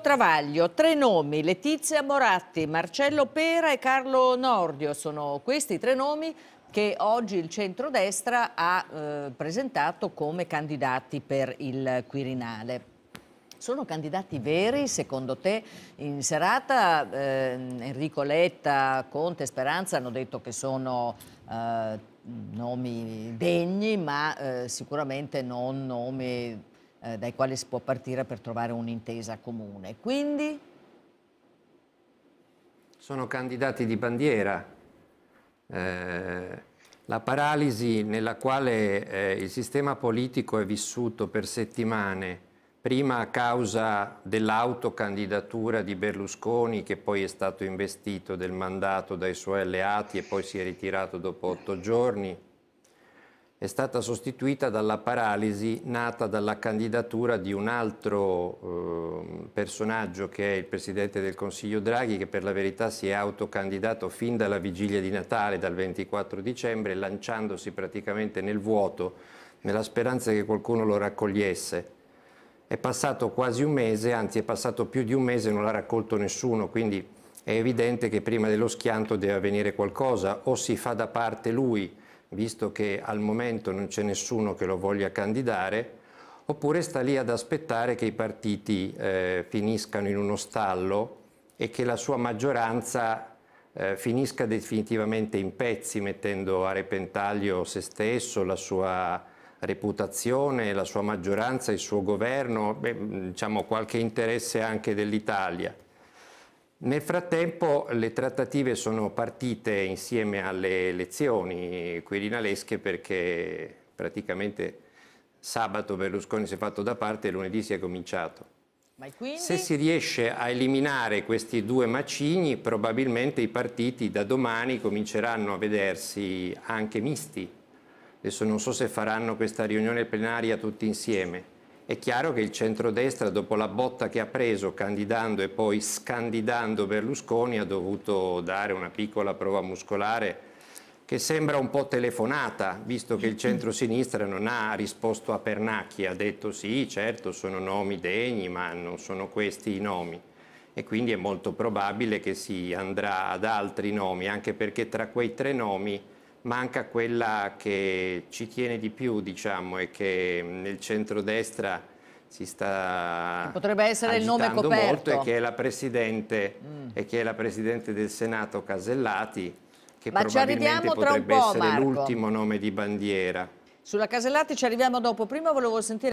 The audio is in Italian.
Travaglio, tre nomi, Letizia Moratti, Marcello Pera e Carlo Nordio sono questi tre nomi che oggi il centrodestra ha eh, presentato come candidati per il Quirinale. Sono candidati veri, secondo te? In serata eh, Enrico Letta, Conte e Speranza hanno detto che sono eh, nomi degni, ma eh, sicuramente non nomi eh, dai quali si può partire per trovare un'intesa comune. Quindi? Sono candidati di bandiera. Eh, la paralisi nella quale eh, il sistema politico è vissuto per settimane, prima a causa dell'autocandidatura di Berlusconi che poi è stato investito del mandato dai suoi alleati e poi si è ritirato dopo otto giorni, è stata sostituita dalla paralisi nata dalla candidatura di un altro eh, personaggio che è il Presidente del Consiglio Draghi che per la verità si è autocandidato fin dalla vigilia di Natale, dal 24 dicembre, lanciandosi praticamente nel vuoto nella speranza che qualcuno lo raccogliesse. È passato quasi un mese, anzi è passato più di un mese e non l'ha raccolto nessuno, quindi è evidente che prima dello schianto deve avvenire qualcosa, o si fa da parte lui, visto che al momento non c'è nessuno che lo voglia candidare, oppure sta lì ad aspettare che i partiti eh, finiscano in uno stallo e che la sua maggioranza eh, finisca definitivamente in pezzi, mettendo a repentaglio se stesso, la sua reputazione, la sua maggioranza, il suo governo, beh, diciamo qualche interesse anche dell'Italia. Nel frattempo le trattative sono partite insieme alle elezioni quirinalesche perché praticamente sabato Berlusconi si è fatto da parte e lunedì si è cominciato. Quindi... Se si riesce a eliminare questi due macigni probabilmente i partiti da domani cominceranno a vedersi anche misti. Adesso non so se faranno questa riunione plenaria tutti insieme è chiaro che il centrodestra, dopo la botta che ha preso candidando e poi scandidando Berlusconi, ha dovuto dare una piccola prova muscolare che sembra un po' telefonata, visto che il centro-sinistra non ha risposto a Pernacchi, ha detto sì, certo, sono nomi degni, ma non sono questi i nomi. E quindi è molto probabile che si andrà ad altri nomi, anche perché tra quei tre nomi manca quella che ci tiene di più, diciamo, e che mm, nel centrodestra si sta potrebbe essere il nome coperto molto e che è la presidente, mm. è la presidente del Senato Casellati che Ma probabilmente potrebbe essere l'ultimo nome di bandiera. Sulla Casellati ci arriviamo dopo, prima volevo sentire